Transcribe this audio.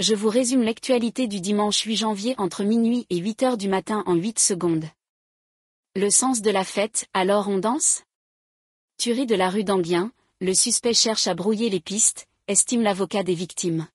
Je vous résume l'actualité du dimanche 8 janvier entre minuit et 8 heures du matin en 8 secondes. Le sens de la fête, alors on danse Tuerie de la rue d'Anguien, le suspect cherche à brouiller les pistes, estime l'avocat des victimes.